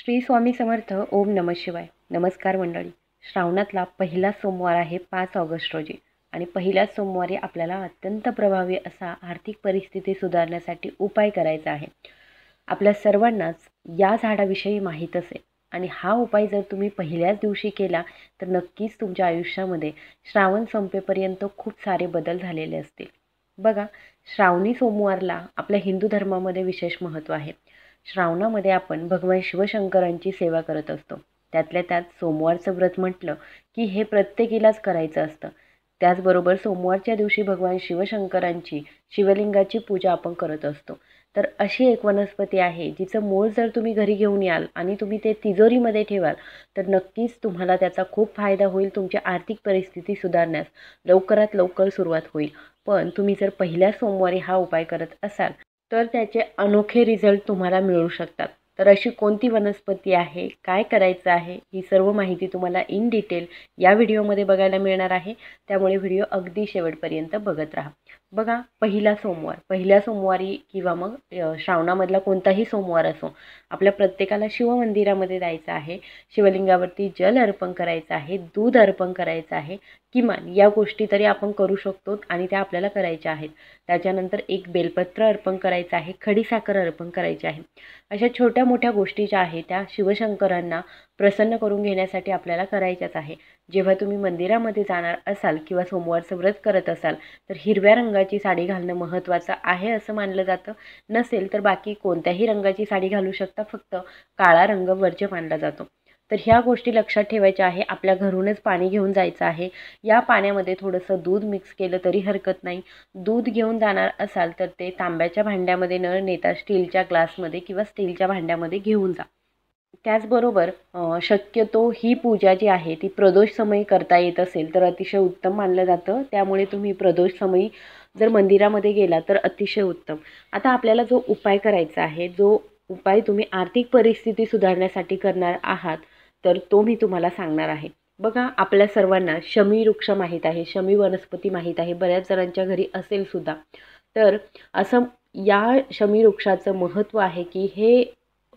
श्री स्वामी समर्थ ओम नम शिवाय नमस्कार मंडळी श्रावणातला पहिला सोमवार आहे पाच ऑगस्ट रोजी आणि पहिल्या सोमवारी आपल्याला अत्यंत प्रभावी असा आर्थिक परिस्थिती सुधारण्यासाठी उपाय करायचा आहे आपल्या सर्वांनाच या झाडाविषयी माहीत असेल आणि हा उपाय जर तुम्ही पहिल्याच दिवशी केला तर नक्कीच तुमच्या आयुष्यामध्ये श्रावण संपेपर्यंत खूप सारे बदल झालेले असतील बघा श्रावणी सोमवारला आपल्या हिंदू धर्मामध्ये विशेष महत्त्व आहे श्रावणामध्ये आपण भगवान शिवशंकरांची सेवा करत असतो त्यातल्या त्यात सोमवारचं व्रत म्हटलं की हे प्रत्येकीलाच करायचं असतं त्याचबरोबर सोमवारच्या दिवशी भगवान शिवशंकरांची शिवलिंगाची पूजा आपण करत असतो तर अशी एक वनस्पती आहे जिचं मूळ जर तुम्ही घरी घेऊन याल आणि तुम्ही ते तिजोरीमध्ये ठेवाल तर नक्कीच तुम्हाला त्याचा खूप फायदा होईल तुमची आर्थिक परिस्थिती सुधारण्यास लवकरात लवकर सुरुवात होईल पण तुम्ही जर पहिल्या सोमवारी हा उपाय करत असाल तर त्याचे अनोखे रिझल्ट तुम्हाला मिळू शकतात तर अशी कोणती वनस्पती आहे काय करायचं आहे ही सर्व माहिती तुम्हाला इन डिटेल या व्हिडिओमध्ये बघायला मिळणार आहे त्यामुळे व्हिडिओ अगदी शेवटपर्यंत बघत राहा बघा पहिला सोमवार पहिल्या सोमवारी किंवा मग श्रावणामधला कोणताही सोमवार असो आपल्या प्रत्येकाला शिवमंदिरामध्ये जायचं आहे शिवलिंगावरती जल अर्पण करायचं आहे दूध अर्पण करायचं आहे किमान या गोष्टी तरी आपण करू शकतो आणि त्या आपल्याला करायच्या आहेत त्याच्यानंतर एक बेलपत्र अर्पण करायचं आहे खडीसाखर अर्पण करायची आहे अशा छोट्या मोठ्या गोष्टी ज्या आहेत त्या शिवशंकरांना प्रसन्न करून घेण्यासाठी आपल्याला करायच्याच आहे जेव्हा तुम्ही मंदिरामध्ये जाणार असाल किंवा सोमवारचं व्रत करत असाल तर हिरव्या रंगाची रंगाची साडी घालणं महत्त्वाचं आहे असं मानलं जातं नसेल तर बाकी कोणत्याही रंगाची साडी घालू शकता फक्त काळा रंग वर्ज्य मानला जातो तर ह्या गोष्टी लक्षात ठेवायच्या आहे आपल्या घरूनच पाणी घेऊन जायचं आहे या पाण्यामध्ये थोडंसं दूध मिक्स केलं तरी हरकत नाही दूध घेऊन जाणार असाल तर ते तांब्याच्या भांड्यामध्ये न नेता स्टीलच्या ग्लासमध्ये किंवा स्टीलच्या भांड्यामध्ये घेऊन जा त्याचबरोबर शक्यतो ही पूजा जी आहे ती प्रदोष समयी करता येत असेल तर अतिशय उत्तम मानलं जातं त्यामुळे तुम्ही प्रदोष समयी जर मंदिरामध्ये गेला तर अतिशय उत्तम आता आपल्याला जो उपाय करायचा आहे जो उपाय तुम्ही आर्थिक परिस्थिती सुधारण्यासाठी करणार आहात तर तो मी तुम्हाला सांगणार आहे बघा आपल्या सर्वांना शमी वृक्ष माहीत आहे शमी वनस्पती माहीत आहे बऱ्याच जणांच्या घरी असेल सुद्धा तर असं या शमी वृक्षाचं महत्त्व आहे की हे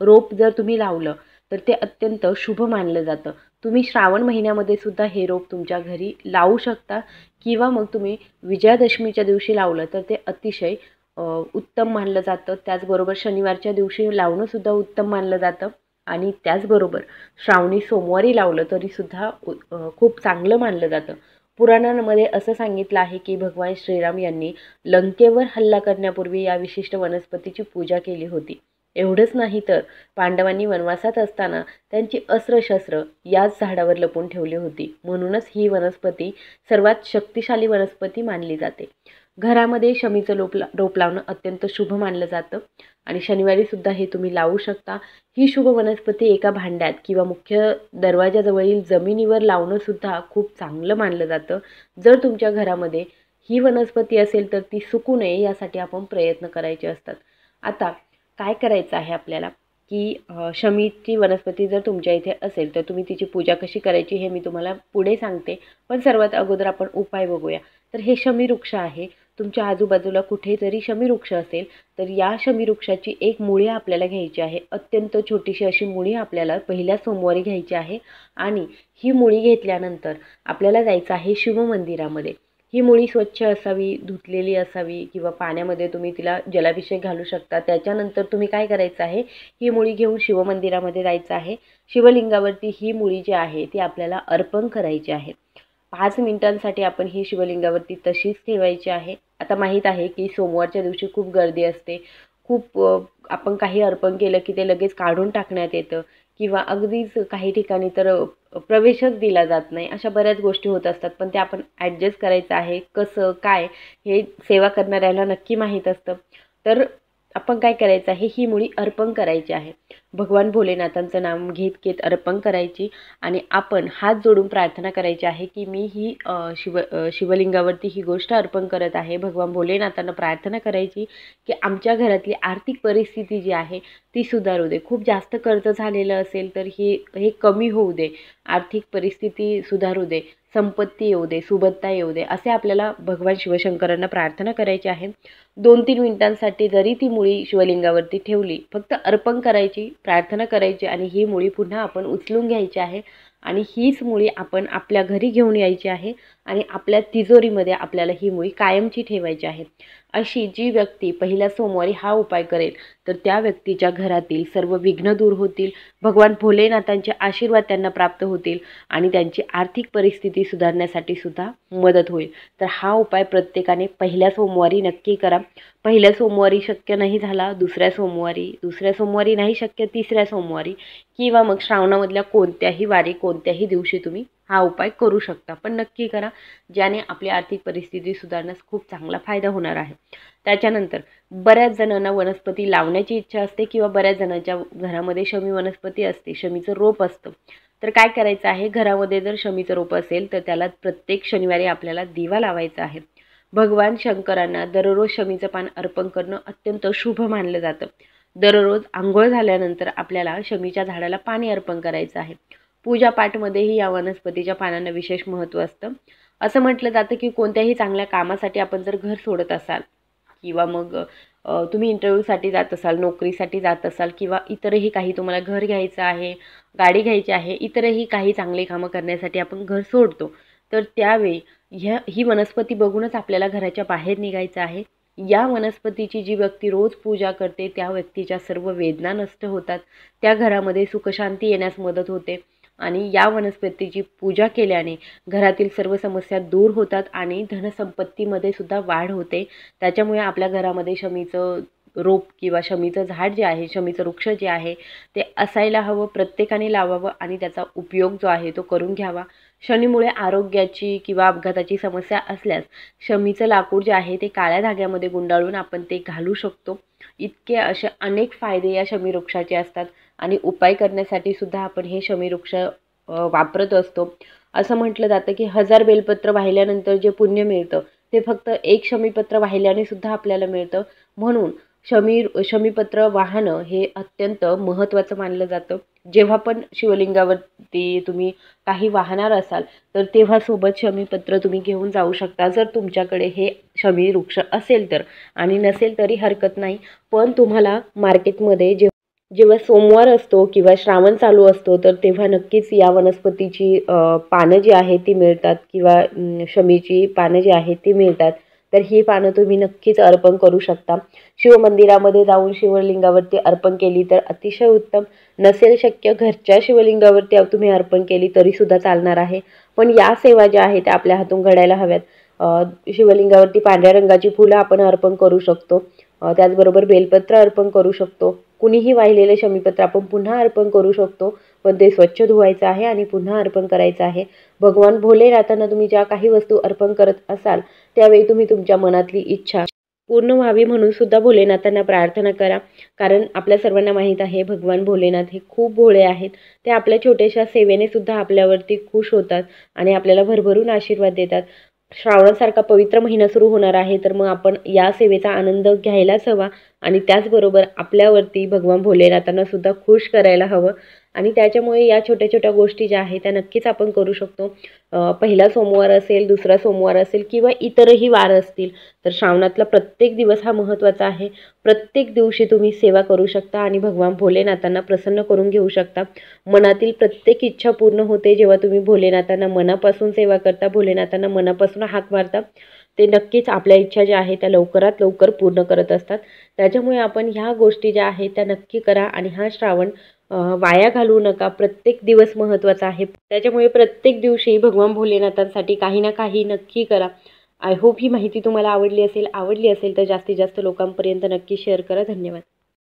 रोप जर तुम्ही लावलं तर ते अत्यंत शुभ मानलं जातं तुम्ही श्रावण महिन्यामध्ये सुद्धा हे रोप तुमच्या घरी लावू शकता किंवा मग तुम्ही विजयादशमीच्या दिवशी लावलं तर ते अतिशय उत्तम मानलं जातं त्याचबरोबर शनिवारच्या दिवशी लावणंसुद्धा उत्तम मानलं जातं आणि त्याचबरोबर श्रावणी सोमवारी लावलं तरीसुद्धा खूप चांगलं मानलं जातं पुराणांमध्ये असं सांगितलं आहे की भगवान श्रीराम यांनी लंकेवर हल्ला करण्यापूर्वी या विशिष्ट वनस्पतीची पूजा केली होती एवढंच नाही तर पांडवांनी वनवासात असताना त्यांची अस्त्रशस्त्र याच झाडावर लपून ठेवली होती म्हणूनच ही वनस्पती सर्वात शक्तिशाली वनस्पती मानली जाते घरामध्ये शमीचं लोपला रोप लावणं अत्यंत शुभ मानलं जातं आणि शनिवारीसुद्धा हे तुम्ही लावू शकता ही शुभ वनस्पती एका भांड्यात किंवा मुख्य दरवाजाजवळील जमिनीवर लावणंसुद्धा खूप चांगलं मानलं जातं जर तुमच्या घरामध्ये ही वनस्पती असेल तर ती सुकू नये यासाठी आपण प्रयत्न करायचे असतात आता काय करायचं आहे आपल्याला की शमीची वनस्पती जर तुमच्या इथे असेल तर तुम्ही तिची पूजा कशी करायची हे मी तुम्हाला पुढे सांगते पण सर्वात अगोदर आपण उपाय बघूया तर हे शमी वृक्ष आहे तुमच्या आजूबाजूला कुठेतरी शमी वृक्ष असेल तर या शमी वृक्षाची एक मुळी आपल्याला घ्यायची आहे अत्यंत छोटीशी अशी मुळी आपल्याला पहिल्या सोमवारी घ्यायची आहे आणि ही मुळी घेतल्यानंतर आपल्याला जायचं आहे शिवमंदिरामध्ये ही मुळी स्वच्छ असावी धुतलेली असावी किंवा पाण्यामध्ये तुम्ही तिला जलाभिषेक घालू शकता त्याच्यानंतर तुम्ही काय करायचं आहे ही मुळी घेऊन शिवमंदिरामध्ये जायचं आहे शिवलिंगावरती ही मुळी जी आहे ती आपल्याला अर्पण करायची आहे पाच मिनिटांसाठी आपण ही शिवलिंगावरती तशीच ठेवायची आहे आता माहीत आहे की सोमवारच्या दिवशी खूप गर्दी असते खूप आपण काही अर्पण केलं की ते लगेच काढून टाकण्यात येतं किंवा अगदीच काही ठिकाणी तर प्रवेशच दिला जात नाही अशा बऱ्याच गोष्टी होत असतात पण ते आपण ॲडजस्ट करायचं आहे कसं काय हे सेवा करणाऱ्याला नक्की माहीत असतं तर आपण काय करायचं आहे ही मुळी अर्पण करायची आहे भगवान भोलेनाथांचं नाम घेत घेत अर्पण करायची आणि आपण हात जोडून प्रार्थना करायची आहे की मी ही शिव शिवलिंगावरती ही गोष्ट अर्पण करत आहे भगवान भोलेनाथांना प्रार्थना करायची की आमच्या घरातली आर्थिक परिस्थिती जी आहे ती सुधारू दे खूप जास्त कर्ज झालेलं असेल तर ही हे कमी होऊ दे आर्थिक परिस्थिती सुधारू दे संपत्ती येऊ दे सुबत्ता येऊ दे असे आपल्याला भगवान शिवशंकरांना प्रार्थना करायची आहे दोन तीन मिनिटांसाठी जरी ती मुळी शिवलिंगावरती ठेवली फक्त अर्पण करायची प्रार्थना करायची आणि ही मुळी पुन्हा आपण उचलून घ्यायची आहे आणि हीच मुळी आपण आपल्या घरी घेऊन यायची आहे आणि आपल्या तिजोरीमध्ये आपल्याला ही मुळी कायमची ठेवायची आहे अशी जी व्यक्ती पहिल्या सोमवारी हा उपाय करेल तर त्या व्यक्तीच्या घरातील सर्व विघ्न दूर होतील भगवान भोलेनाथांचे आशीर्वाद त्यांना प्राप्त होतील आणि त्यांची आर्थिक परिस्थिती सुधारण्यासाठी सुद्धा मदत होईल तर हा उपाय प्रत्येकाने पहिल्या सोमवारी नक्की करा पहिल्या सोमवारी शक्य नाही झाला दुसऱ्या सोमवारी दुसऱ्या सोमवारी नाही शक्य तिसऱ्या सोमवारी किंवा मग श्रावणामधल्या कोणत्याही वारी कोणत्याही दिवशी तुम्ही हा उपाय करू शकता पण नक्की करा ज्याने आपली आर्थिक परिस्थिती सुधारण्यास खूप चांगला फायदा होणार आहे त्याच्यानंतर बऱ्याच जणांना वनस्पती लावण्याची इच्छा असते किंवा बऱ्याच जणांच्या घरामध्ये शमी वनस्पती असते शमीचं रोप असतं तर काय करायचं आहे घरामध्ये जर शमीचं रोप असेल तर त्याला प्रत्येक शनिवारी आपल्याला दिवा लावायचा आहे भगवान शंकरांना दररोज शमीचं पान अर्पण करणं अत्यंत शुभ मानलं जातं दररोज आंघोळ झाल्यानंतर आपल्याला शमीच्या झाडाला पाणी अर्पण करायचं आहे पूजापाठमध्येही या वनस्पतीच्या पानांना विशेष महत्त्व असतं असं म्हटलं जातं की कोणत्याही चांगल्या कामासाठी आपण जर घर सोडत असाल किंवा मग तुम्ही इंटरव्ह्यूसाठी जात असाल नोकरीसाठी जात असाल किंवा इतरही काही तुम्हाला घर घ्यायचं आहे गाडी घ्यायची आहे इतरही काही चांगली कामं करण्यासाठी आपण घर सोडतो तर त्यावेळी ह्या ही वनस्पती बघूनच आपल्याला घराच्या बाहेर निघायचं आहे या वनस्पतीची जी व्यक्ती रोज पूजा करते त्या व्यक्तीच्या सर्व वेदना नष्ट होतात त्या घरामध्ये सुखशांती येण्यास मदत होते आणि या वनस्पतीची पूजा केल्याने घरातील सर्व समस्या दूर होतात आणि धनसंपत्तीमध्ये सुद्धा वाढ होते त्याच्यामुळे आपल्या घरामध्ये शमीचं रोप किंवा शमीचं झाड जे आहे शमीचं वृक्ष जे आहे ते असायला हवं प्रत्येकाने लावावं आणि त्याचा उपयोग जो आहे तो करून घ्यावा शनीमुळे आरोग्याची किंवा अपघाताची समस्या असल्यास शमीचं लाकूड जे आहे ते काळ्या धाग्यामध्ये गुंडाळून आपण ते घालू शकतो इतके असे अनेक फायदे या शमी वृक्षाचे असतात आणि उपाय करण्यासाठी सुद्धा आपण हे शमी वृक्ष वापरत असतो असं म्हटलं जातं की हजार बेलपत्र वाहिल्यानंतर जे पुण्य मिळतं ते फक्त एक शमीपत्र वाहिल्याने सुद्धा आपल्याला मिळतं म्हणून शमी शमीपत्र वाहणं हे अत्यंत महत्त्वाचं मानलं जातं जेव्हा पण शिवलिंगावरती तुम्ही काही वाहणार असाल तर तेव्हा सोबत शमीपत्र तुम्ही घेऊन जाऊ शकता जर तुमच्याकडे हे शमी वृक्ष असेल तर आणि नसेल तरी हरकत नाही पण तुम्हाला मार्केटमध्ये जे जेव्हा सोमवार असतो किंवा श्रावण चालू असतो तर तेव्हा नक्कीच या वनस्पतीची पानं जी आहेत ती मिळतात किंवा शमीची पानं जी आहेत ती मिळतात तर ही पानं तुम्ही नक्कीच अर्पण करू शकता शिवमंदिरामध्ये जाऊन शिवलिंगावरती अर्पण केली तर अतिशय उत्तम नसेल शक्य घरच्या शिवलिंगावरती तुम्ही अर्पण केली तरीसुद्धा चालणार आहे पण या सेवा ज्या आहेत त्या आपल्या हातून घडायला हव्यात शिवलिंगावरती पांढऱ्या रंगाची फुलं आपण अर्पण करू शकतो त्याचबरोबर बेलपत्र अर्पण करू शकतो कुणीही वाहिलेले शमीपत्र आपण पुन्हा अर्पण करू शकतो पण ते स्वच्छ धुवायचं आहे आणि पुन्हा अर्पण करायचं आहे भगवान भोलेनाथांना तुम्ही ज्या काही वस्तू अर्पण करत असाल त्यावेळी तुम्ही तुमच्या मनातली इच्छा पूर्ण व्हावी म्हणून सुद्धा भोलेनाथांना प्रार्थना करा कारण आपल्या सर्वांना माहीत आहे भगवान भोलेनाथ हे खूप भोळे आहेत ते आपल्या छोट्याशा सेवेने सुद्धा आपल्यावरती खुश होतात आणि आपल्याला भरभरून आशीर्वाद देतात श्रावणासारखा पवित्र महिना सुरू होणार आहे तर मग आपण या सेवेचा आनंद घ्यायलाच हवा आणि त्याचबरोबर आपल्यावरती भगवान भोलेनाथांना सुद्धा खुश करायला हवं आणि त्याच्यामुळे या छोट्या छोट्या गोष्टी ज्या आहेत त्या नक्कीच आपण करू शकतो पहिला सोमवार असेल दुसरा सोमवार असेल किंवा इतरही वार असतील तर श्रावणातला प्रत्येक दिवस हा महत्त्वाचा आहे प्रत्येक दिवशी तुम्ही सेवा करू शकता आणि भगवान भोलेनाथांना प्रसन्न करून घेऊ शकता मनातील प्रत्येक इच्छा पूर्ण होते जेव्हा तुम्ही भोलेनाथांना मनापासून सेवा करता भोलेनाथांना मनापासून हाक मारता ते नक्कीच आपल्या इच्छा ज्या आहे त्या लवकरात लवकर पूर्ण करत असतात त्याच्यामुळे आपण ह्या गोष्टी ज्या आहेत त्या नक्की करा आणि हा श्रावण वाया घालवू नका प्रत्येक दिवस महत्त्वाचा आहे त्याच्यामुळे प्रत्येक दिवशी भगवान भोलेनाथांसाठी काही ना काही नक्की करा आय होप ही माहिती तुम्हाला आवडली असेल आवडली असेल तर जास्तीत जास्त लोकांपर्यंत नक्की शेअर करा धन्यवाद